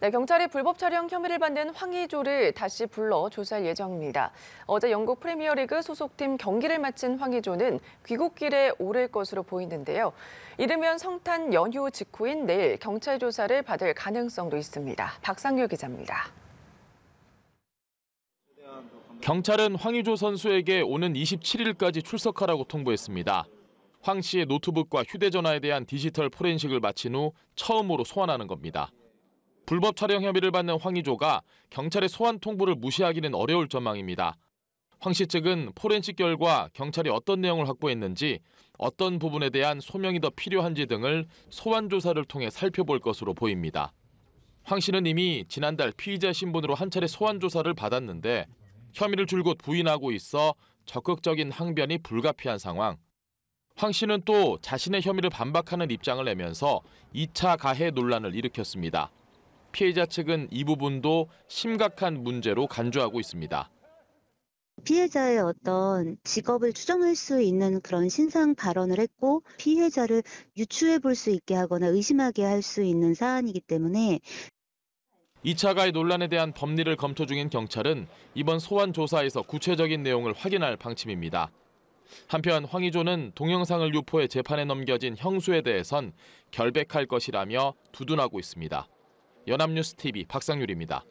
네, 경찰이 불법 촬영 혐의를 받는 황희조를 다시 불러 조사할 예정입니다. 어제 영국 프리미어리그 소속팀 경기를 마친 황희조는 귀국길에 오를 것으로 보이는데요. 이르면 성탄 연휴 직후인 내일 경찰 조사를 받을 가능성도 있습니다. 박상규 기자입니다. 경찰은 황희조 선수에게 오는 27일까지 출석하라고 통보했습니다. 황 씨의 노트북과 휴대전화에 대한 디지털 포렌식을 마친 후 처음으로 소환하는 겁니다. 불법 촬영 혐의를 받는 황희조가 경찰의 소환 통보를 무시하기는 어려울 전망입니다. 황씨 측은 포렌식 결과 경찰이 어떤 내용을 확보했는지 어떤 부분에 대한 소명이 더 필요한지 등을 소환 조사를 통해 살펴볼 것으로 보입니다. 황 씨는 이미 지난달 피의자 신분으로 한 차례 소환 조사를 받았는데 혐의를 줄곧 부인하고 있어 적극적인 항변이 불가피한 상황. 황 씨는 또 자신의 혐의를 반박하는 입장을 내면서 2차 가해 논란을 일으켰습니다. 피해자 측은 이 부분도 심각한 문제로 간주하고 있습니다. 피해자의 어떤 직업을 추정할 수 있는 그런 신상 발언을 했고 피해자를 유추해 볼 수 있게 하거나 의심하게 할 수 있는 사안이기 때문에 2차 가해 논란에 대한 법리를 검토 중인 경찰은 이번 소환 조사에서 구체적인 내용을 확인할 방침입니다. 한편 황의조는 동영상을 유포해 재판에 넘겨진 형수에 대해선 결백할 것이라며 두둔하고 있습니다. 연합뉴스TV 박상률입니다.